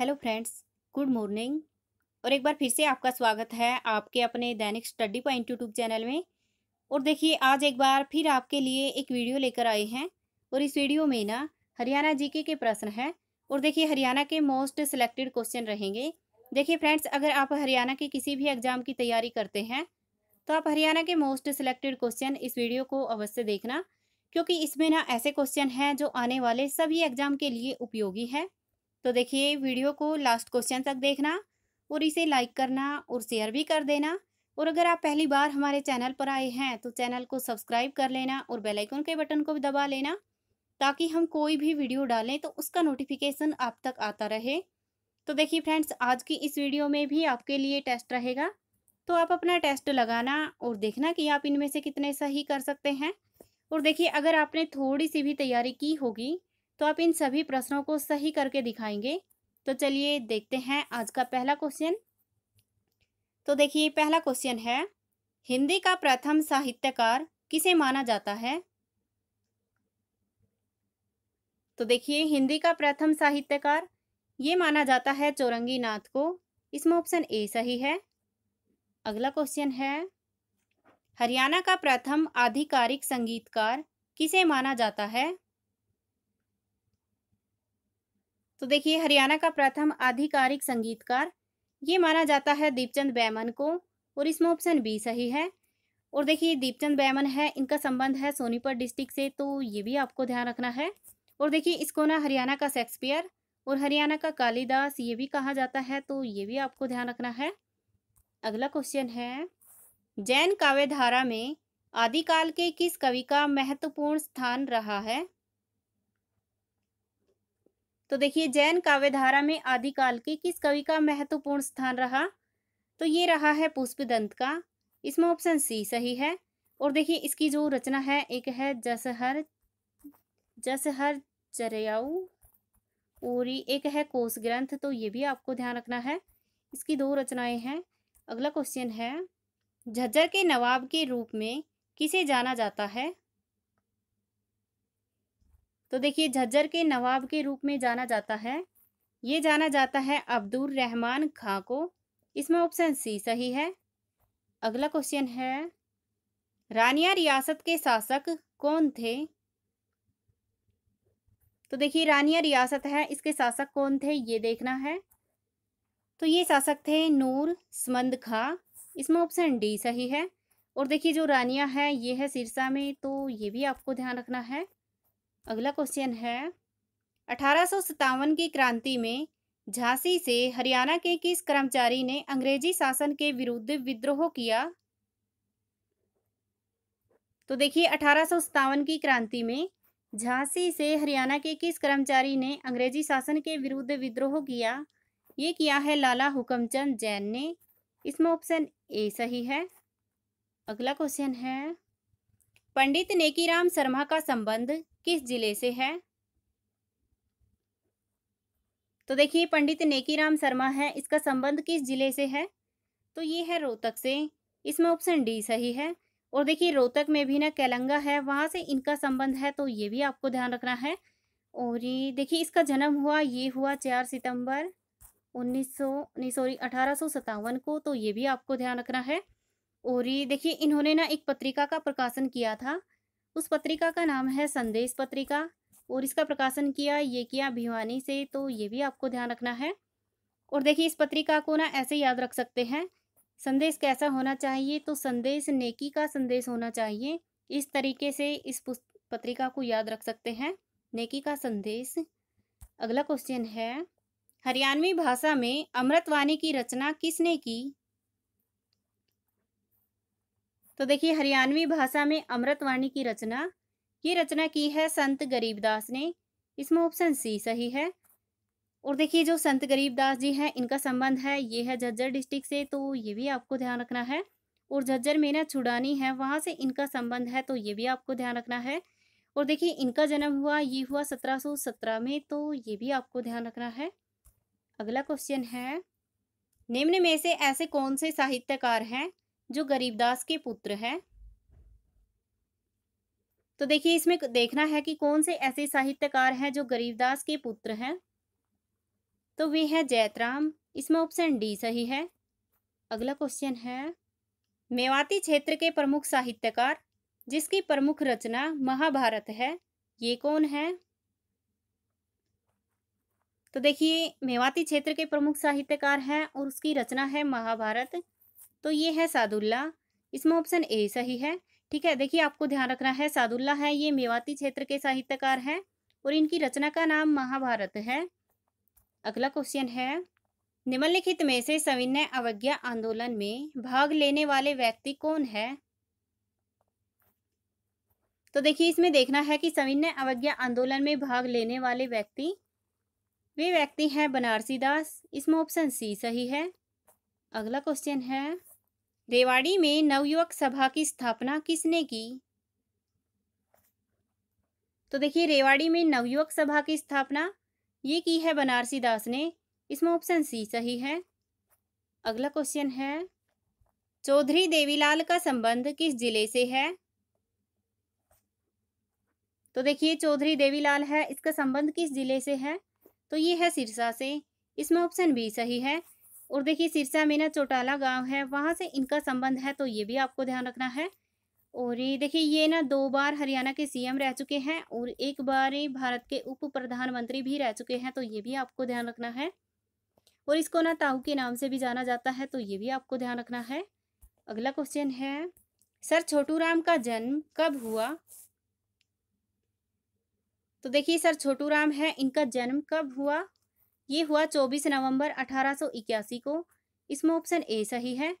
hello friends good morning और एक बार फिर से आपका स्वागत है आपके अपने दैनिक स्टडी पॉइंट यूट्यूब चैनल में और देखिए आज एक बार फिर आपके लिए एक वीडियो लेकर आए हैं और इस वीडियो में ना हरियाणा जीके के प्रश्न हैं और देखिए हरियाणा के मोस्ट सिलेक्टेड क्वेश्चन रहेंगे देखिए फ्रेंड्स अगर आप हरियाणा के किसी भी एग्जाम की तैयारी करते हैं तो आप हरियाणा के मोस्ट सिलेक्टेड क्वेश्चन इस वीडियो को अवश्य देखना क्योंकि इसमें ना ऐसे क्वेश्चन हैं जो आने वाले सभी एग्जाम के लिए उपयोगी है तो देखिए वीडियो को लास्ट क्वेश्चन तक देखना और इसे लाइक करना और शेयर भी कर देना और अगर आप पहली बार हमारे चैनल पर आए हैं तो चैनल को सब्सक्राइब कर लेना और बेल आइकन के बटन को भी दबा लेना ताकि हम कोई भी वीडियो डालें तो उसका नोटिफिकेशन आप तक आता रहे तो देखिए फ्रेंड्स आज की इस वीडियो में भी आपके लिए टेस्ट रहेगा तो आप अपना टेस्ट लगाना और देखना कि आप इनमें से कितने सही कर सकते हैं और देखिए अगर आपने थोड़ी सी भी तैयारी की होगी तो आप इन सभी प्रश्नों को सही करके दिखाएंगे तो चलिए देखते हैं आज का पहला क्वेश्चन तो देखिए पहला क्वेश्चन है हिंदी का प्रथम साहित्यकार किसे माना जाता है तो देखिए हिंदी का प्रथम साहित्यकार ये माना जाता है चौरंगी नाथ को इसमें ऑप्शन ए सही है अगला क्वेश्चन है हरियाणा का प्रथम आधिकारिक संगीतकार किसे माना जाता है तो देखिए हरियाणा का प्रथम आधिकारिक संगीतकार ये माना जाता है दीपचंद बैमन को और इसमें ऑप्शन बी सही है और देखिए दीपचंद बैमन है इनका संबंध है सोनीपत डिस्ट्रिक्ट से तो ये भी आपको ध्यान रखना है और देखिए इसको ना हरियाणा का शेक्सपियर और हरियाणा का कालिदास ये भी कहा जाता है तो ये भी आपको ध्यान रखना है अगला क्वेश्चन है जैन काव्य धारा में आदिकाल के किस कवि का महत्वपूर्ण स्थान रहा है तो देखिए जैन काव्य धारा में आदिकाल के किस कवि का महत्वपूर्ण स्थान रहा तो ये रहा है पुष्प दंत का इसमें ऑप्शन सी सही है और देखिए इसकी जो रचना है एक है जसहर जसहर चरयाऊ ओरी एक है कोष ग्रंथ तो ये भी आपको ध्यान रखना है इसकी दो रचनाएं हैं अगला क्वेश्चन है झज्जर के नवाब के रूप में किसे जाना जाता है तो देखिए झज्जर के नवाब के रूप में जाना जाता है ये जाना जाता है अब्दुल रहमान खां को इसमें ऑप्शन सी सही है अगला क्वेश्चन है रानिया रियासत के शासक कौन थे तो देखिए रानिया रियासत है इसके शासक कौन थे ये देखना है तो ये शासक थे नूर समंद खां इसमें ऑप्शन डी सही है और देखिए जो रानिया है ये है सिरसा में तो ये भी आपको ध्यान रखना है अगला क्वेश्चन है अठारह की क्रांति में झांसी से हरियाणा के किस कर्मचारी ने अंग्रेजी शासन के विरुद्ध विद्रोह किया तो देखिए अठारह की क्रांति में झांसी से हरियाणा के किस कर्मचारी ने अंग्रेजी शासन के विरुद्ध विद्रोह किया ये किया है लाला हुकमचंद जैन ने इसमें ऑप्शन ए सही है अगला क्वेश्चन है पंडित नेकीराम शर्मा का संबंध किस जिले से है तो देखिए पंडित नेकीराम शर्मा है इसका संबंध किस जिले से है तो ये है रोहतक से इसमें ऑप्शन डी सही है और देखिए रोहतक में भी ना कैलंगा है वहाँ से इनका संबंध है तो ये भी आपको ध्यान रखना है और ये देखिए इसका जन्म हुआ ये हुआ चार सितंबर उन्नीस सौ सॉरी अठारह को तो ये भी आपको ध्यान रखना है और ये देखिए इन्होंने ना एक पत्रिका का प्रकाशन किया था उस पत्रिका का नाम है संदेश पत्रिका और इसका प्रकाशन किया ये किया भिवानी से तो ये भी आपको ध्यान रखना है और देखिए इस पत्रिका को ना ऐसे याद रख सकते हैं संदेश कैसा होना चाहिए तो संदेश नेकी का संदेश होना चाहिए इस तरीके से इस पत्रिका को याद रख सकते हैं नेकी का संदेश अगला क्वेश्चन है हरियाणवी भाषा में अमृतवाणी की रचना किसने की तो देखिए हरियाणवी भाषा में अमृतवाणी की रचना ये रचना की है संत गरीबदास ने इसमें ऑप्शन सी सही है और देखिए जो संत गरीबदास जी हैं इनका संबंध है ये है झज्जर डिस्ट्रिक्ट से तो ये भी आपको ध्यान रखना है और झज्जर में ना छुड़ानी है वहाँ से इनका संबंध है तो ये भी आपको ध्यान रखना है और देखिए इनका जन्म हुआ ये हुआ सत्रह में तो ये भी आपको ध्यान रखना है अगला क्वेश्चन है निम्न में से ऐसे कौन से साहित्यकार हैं जो गरीबदास के पुत्र है तो देखिए इसमें देखना है कि कौन से ऐसे साहित्यकार हैं जो गरीबदास के पुत्र हैं तो वे हैं जैतराम इसमें ऑप्शन डी सही है अगला क्वेश्चन है मेवाती क्षेत्र के प्रमुख साहित्यकार जिसकी प्रमुख रचना महाभारत है ये कौन है तो देखिए मेवाती क्षेत्र के प्रमुख साहित्यकार हैं और उसकी रचना है महाभारत तो ये है सादुल्ला इसमें ऑप्शन ए सही है ठीक है देखिए आपको ध्यान रखना है सादुल्ला है ये मेवाती क्षेत्र के साहित्यकार हैं और इनकी रचना का नाम महाभारत है अगला क्वेश्चन है निम्नलिखित में से सविनय अवज्ञा आंदोलन में भाग लेने वाले व्यक्ति कौन है तो देखिए इसमें देखना है कि सविनय अवज्ञा आंदोलन में भाग लेने वाले व्यक्ति वे व्यक्ति हैं बनारसी दास इसमें ऑप्शन सी सही है अगला क्वेश्चन है रेवाड़ी में नवयुवक सभा की स्थापना किसने की तो देखिए रेवाड़ी में नवयुवक सभा की स्थापना ये की है बनारसी दास ने इसमें ऑप्शन सी सही है अगला क्वेश्चन है चौधरी देवीलाल का संबंध किस जिले से है तो देखिए चौधरी देवीलाल है इसका संबंध किस जिले से है तो ये है सिरसा से इसमें ऑप्शन बी सही है और देखिए सिरसा में ना चौटाला गांव है वहाँ से इनका संबंध है तो ये भी आपको ध्यान रखना है और ये देखिए ये ना दो बार हरियाणा के सीएम रह चुके हैं और एक बार भारत के उप प्रधानमंत्री भी रह चुके हैं तो ये भी आपको ध्यान रखना है और इसको ना ताऊ के नाम से भी जाना जाता है तो ये भी आपको ध्यान रखना है अगला क्वेश्चन है सर छोटू राम का जन्म कब हुआ तो देखिए सर छोटू राम है इनका जन्म कब हुआ ये हुआ 24 नवंबर अठारह को इसमें ऑप्शन ए सही है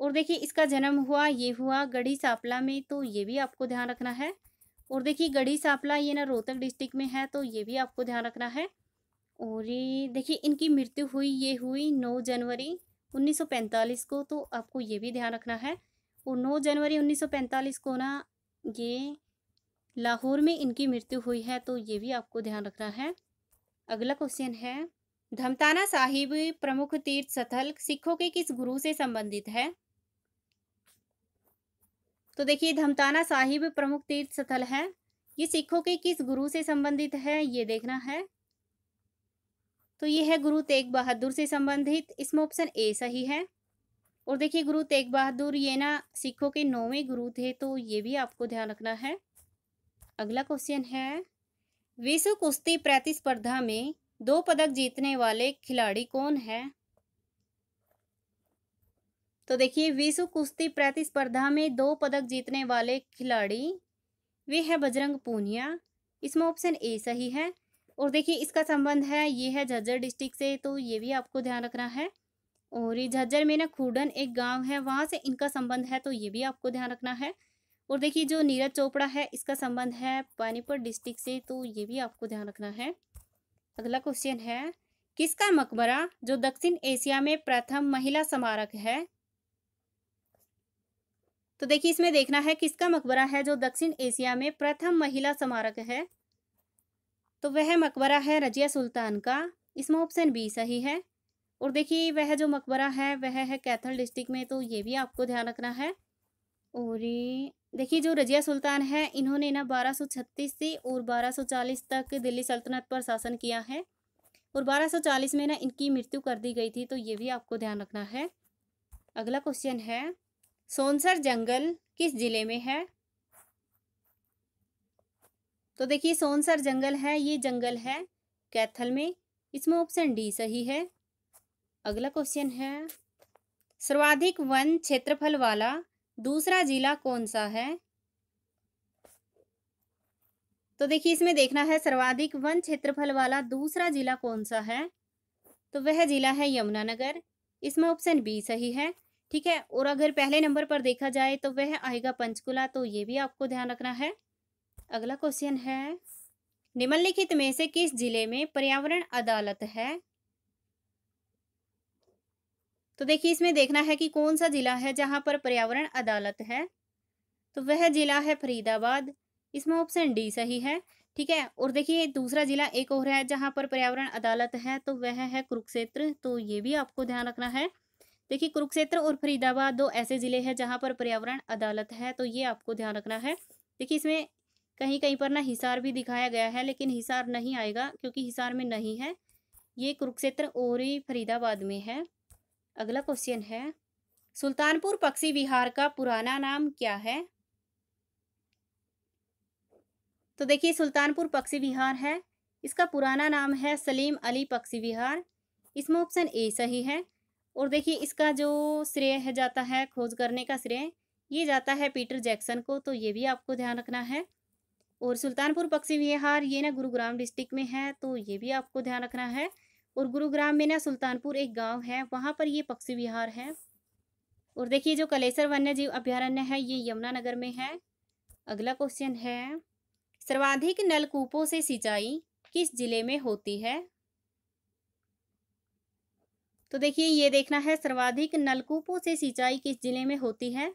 और देखिए इसका जन्म हुआ ये हुआ गढ़ी सापला में तो ये भी आपको ध्यान रखना है और देखिए गढ़ी सापला ये ना रोहतक डिस्ट्रिक्ट में है तो ये भी आपको ध्यान रखना है और ये देखिए इनकी मृत्यु हुई ये हुई नौ जनवरी 1945 को तो आपको ये भी ध्यान रखना है और नौ जनवरी 1945 को ना ये लाहौर में इनकी मृत्यु हुई है तो ये भी आपको ध्यान रखना है अगला क्वेश्चन है धमताना साहिब प्रमुख तीर्थ स्थल सिखों के किस गुरु से संबंधित है तो देखिए धमताना साहिब प्रमुख तीर्थ स्थल है ये सिखों के किस गुरु से संबंधित है ये देखना है तो ये है गुरु तेग बहादुर से संबंधित इसमें ऑप्शन ए सही है और देखिए गुरु तेग बहादुर ये ना सिखों के नौवें गुरु थे तो ये भी आपको ध्यान रखना है अगला क्वेश्चन है विश्व कुश्ती प्रतिस्पर्धा में दो पदक जीतने वाले खिलाड़ी कौन है तो देखिए विश्व कुश्ती प्रतिस्पर्धा में दो पदक जीतने वाले खिलाड़ी वे है बजरंग पूनिया इसमें ऑप्शन ए सही है और देखिए इसका संबंध है ये है झज्जर डिस्ट्रिक्ट से तो ये भी आपको ध्यान रखना है और ये झज्जर में ना खूडन एक गांव है वहाँ से इनका संबंध है तो ये भी आपको ध्यान रखना है और देखिए जो नीरज चोपड़ा है इसका संबंध है पानीपत डिस्ट्रिक्ट से तो ये भी आपको ध्यान रखना है अगला क्वेश्चन है किसका मकबरा जो दक्षिण एशिया में प्रथम महिला स्मारक है तो देखिए इसमें देखना है किसका मकबरा है जो दक्षिण एशिया में प्रथम महिला स्मारक है तो वह मकबरा है रजिया सुल्तान का इसमें ऑप्शन बी सही है और देखिए वह जो मकबरा है वह है कैथल डिस्ट्रिक्ट में तो ये भी आपको ध्यान रखना है और देखिए जो रजिया सुल्तान है इन्होंने ना 1236 से और 1240 तक दिल्ली सल्तनत पर शासन किया है और 1240 में ना इनकी मृत्यु कर दी गई थी तो ये भी आपको ध्यान रखना है अगला क्वेश्चन है सोनसर जंगल किस जिले में है तो देखिए सोनसर जंगल है ये जंगल है कैथल में इसमें ऑप्शन डी सही है अगला क्वेश्चन है सर्वाधिक वन क्षेत्रफल वाला दूसरा जिला कौन सा है तो देखिए इसमें देखना है सर्वाधिक वन क्षेत्रफल वाला दूसरा जिला कौन सा है तो वह जिला है यमुनानगर इसमें ऑप्शन बी सही है ठीक है और अगर पहले नंबर पर देखा जाए तो वह आएगा पंचकुला तो ये भी आपको ध्यान रखना है अगला क्वेश्चन है निम्नलिखित में से किस जिले में पर्यावरण अदालत है तो देखिए इसमें देखना है कि कौन सा ज़िला है जहाँ पर पर्यावरण अदालत है तो वह ज़िला है फरीदाबाद इसमें ऑप्शन डी सही है ठीक है और देखिए दूसरा ज़िला एक और है जहाँ पर पर्यावरण अदालत है तो वह है कुरुक्षेत्र तो ये भी आपको ध्यान रखना है देखिए कुरुक्षेत्र और फरीदाबाद दो ऐसे ज़िले हैं जहाँ पर पर्यावरण अदालत है तो ये आपको ध्यान रखना है देखिए इसमें कहीं कहीं पर ना हिसार भी दिखाया गया है लेकिन हिसार नहीं आएगा क्योंकि हिसार में नहीं है ये कुरुक्षेत्र और ही फरीदाबाद में है अगला क्वेश्चन है सुल्तानपुर पक्षी विहार का पुराना नाम क्या है तो देखिए सुल्तानपुर पक्षी विहार है इसका पुराना नाम है सलीम अली पक्षी विहार इसमें ऑप्शन ए सही है और देखिए इसका जो श्रेय है जाता है खोज करने का श्रेय ये जाता है पीटर जैक्सन को तो ये भी आपको ध्यान रखना है और सुल्तानपुर पक्षी विहार ये ना गुरुग्राम डिस्ट्रिक्ट में है तो ये भी आपको ध्यान रखना है और गुरुग्राम में ना सुल्तानपुर एक गांव है वहां पर ये पक्षी विहार है और देखिए जो कलेसर वन्य जीव अभ्यारण्य है ये यमुनानगर में है अगला क्वेश्चन है सर्वाधिक नलकूपों से सिंचाई किस जिले में होती है तो देखिए ये देखना है सर्वाधिक नलकूपों से सिंचाई किस जिले में होती है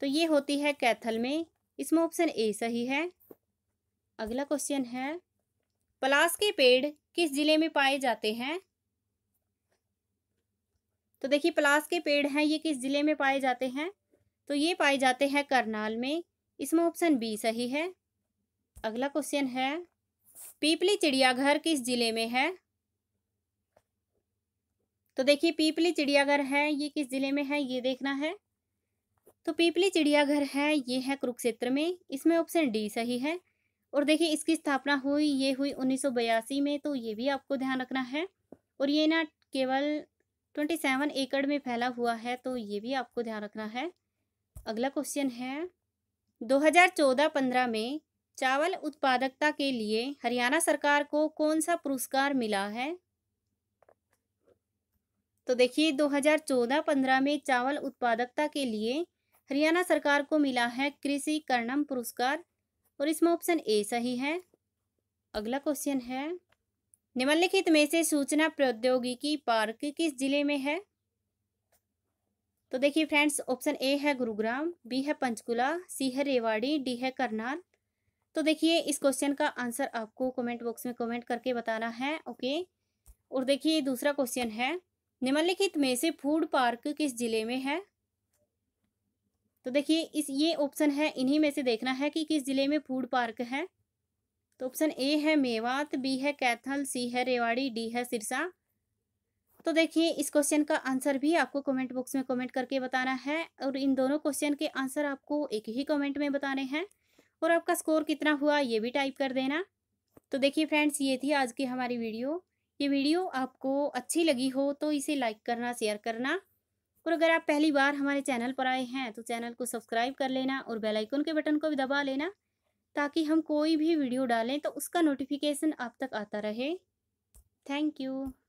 तो ये होती है कैथल में इसमें ऑप्शन ए सही है अगला क्वेश्चन है पलास के पेड़ किस जिले में पाए जाते हैं तो देखिए पलास के पेड़ हैं ये किस जिले में पाए जाते हैं तो ये पाए जाते हैं करनाल में इसमें ऑप्शन बी सही है अगला क्वेश्चन है पीपली चिड़ियाघर किस जिले में है तो देखिए पीपली चिड़ियाघर है ये किस जिले में है ये देखना है तो पीपली चिड़ियाघर है ये है कुरुक्षेत्र में इसमें ऑप्शन डी सही है और देखिए इसकी स्थापना हुई ये हुई उन्नीस में तो ये भी आपको ध्यान रखना है और ये ना केवल 27 एकड़ में फैला हुआ है तो ये भी आपको ध्यान रखना है अगला क्वेश्चन है 2014-15 में चावल उत्पादकता के लिए हरियाणा सरकार को कौन सा पुरस्कार मिला है तो देखिए 2014-15 में चावल उत्पादकता के लिए हरियाणा सरकार को मिला है कृषि कर्णम पुरस्कार और इसमें ऑप्शन ए सही है अगला क्वेश्चन है निम्नलिखित में से सूचना प्रौद्योगिकी पार्क किस जिले में है तो देखिए फ्रेंड्स ऑप्शन ए है गुरुग्राम बी है पंचकुला सी है रेवाड़ी डी है करनाल तो देखिए इस क्वेश्चन का आंसर आपको कमेंट बॉक्स में कमेंट करके बताना है ओके और देखिए दूसरा क्वेश्चन है निम्नलिखित में से फूड पार्क किस जिले में है तो देखिए इस ये ऑप्शन है इन्हीं में से देखना है कि किस ज़िले में फूड पार्क है तो ऑप्शन ए है मेवात बी है कैथल सी है रेवाड़ी डी है सिरसा तो देखिए इस क्वेश्चन का आंसर भी आपको कमेंट बॉक्स में कमेंट करके बताना है और इन दोनों क्वेश्चन के आंसर आपको एक ही कमेंट में बताने हैं और आपका स्कोर कितना हुआ ये भी टाइप कर देना तो देखिए फ्रेंड्स ये थी आज की हमारी वीडियो ये वीडियो आपको अच्छी लगी हो तो इसे लाइक करना शेयर करना और अगर आप पहली बार हमारे चैनल पर आए हैं तो चैनल को सब्सक्राइब कर लेना और बेल आइकन के बटन को भी दबा लेना ताकि हम कोई भी वीडियो डालें तो उसका नोटिफिकेशन आप तक आता रहे थैंक यू